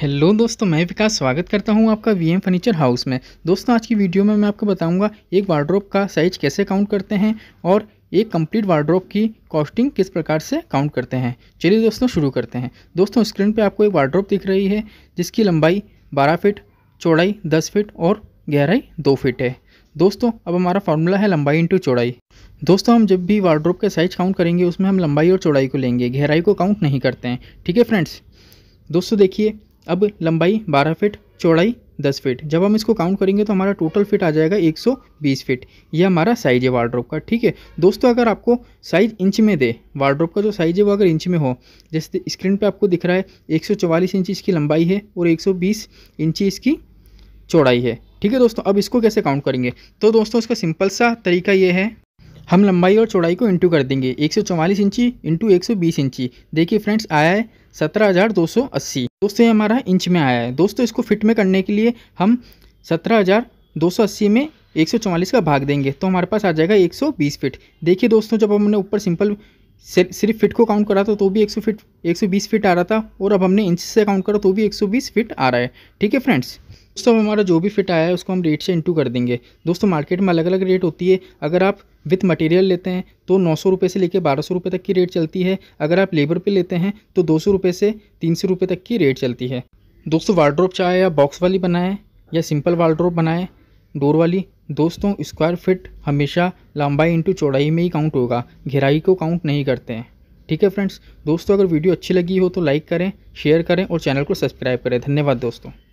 hello दोस्तों मैं विकास स्वागत करता हूं आपका वीएम फर्नीचर हाउस में दोस्तों आज की वीडियो में मैं आपको बताऊंगा एक वार्ड्रोप का साइज कैसे काउंट करते हैं और एक कंप्लीट वार्ड्रोप की कॉस्टिंग किस प्रकार से काउंट करते हैं चलिए दोस्तों शुरू करते हैं दोस्तों स्क्रीन पे आपको एक वार्ड्रोप दिख रही है जिसकी लंबाई बारह फिट चौड़ाई दस फिट और गहराई दो फिट है दोस्तों अब हमारा फार्मूला है लंबाई इंटू चौड़ाई दोस्तों हम जब भी वार्ड्रोप का साइज काउंट करेंगे उसमें हम लंबाई और चौड़ाई को लेंगे गहराई को काउंट नहीं करते हैं ठीक है फ्रेंड्स दोस्तों देखिए अब लंबाई 12 फीट चौड़ाई 10 फीट जब हम इसको काउंट करेंगे तो हमारा टोटल फिट आ जाएगा 120 फीट ये हमारा साइज है वार्ड्रोप का ठीक है दोस्तों अगर आपको साइज इंच में दे वार्ड्रोप का जो साइज है वो अगर इंच में हो जैसे स्क्रीन पे आपको दिख रहा है 144 इंच इसकी लंबाई है और 120 इंची इसकी चौड़ाई है ठीक है दोस्तों अब इसको कैसे काउंट करेंगे तो दोस्तों इसका सिंपल सा तरीका ये है हम लंबाई और चौड़ाई को इंटू कर देंगे एक सौ चौवालीस इंची इंटू एक सौ बीस इंची देखिए फ्रेंड्स आया है सत्रह हज़ार दो सौ अस्सी दोस्तों ये हमारा इंच में आया है दोस्तों इसको फिट में करने के लिए हम सत्रह हज़ार दो सौ अस्सी में एक सौ चौवालीस का भाग देंगे तो हमारे पास आ जाएगा एक सौ बीस फिट देखिए दोस्तों जब हमने ऊपर सिंपल सिर्फ फिट को काउंट करा था तो भी एक सौ फिट एक सौ बीस फिट आ रहा था और अब हमने इंच से काउंट करा तो भी एक सौ बीस फिट आ रहा है ठीक है फ्रेंड्स दोस्तों हमारा जो भी फिट आया है उसको हम रेट से इंटू कर देंगे दोस्तों मार्केट में अलग अलग रेट होती है अगर आप विथ मटेरियल लेते हैं तो नौ सौ रुपये से लेकर बारह सौ रुपये तक की रेट चलती है अगर आप लेबर पे लेते हैं तो दो सौ रुपये से तीन सौ रुपये तक की रेट चलती है दोस्तों वार्ड्रॉप चाहे या बॉक्स वाली बनाएं या सिंपल वार्ड्रॉप बनाएं डोर वाली दोस्तों स्क्वायर फिट हमेशा लंबाई इंटू चौड़ाई में ही काउंट होगा गहराई को काउंट नहीं करते हैं ठीक है फ्रेंड्स दोस्तों अगर वीडियो अच्छी लगी हो तो लाइक करें शेयर करें और चैनल को सब्सक्राइब करें धन्यवाद दोस्तों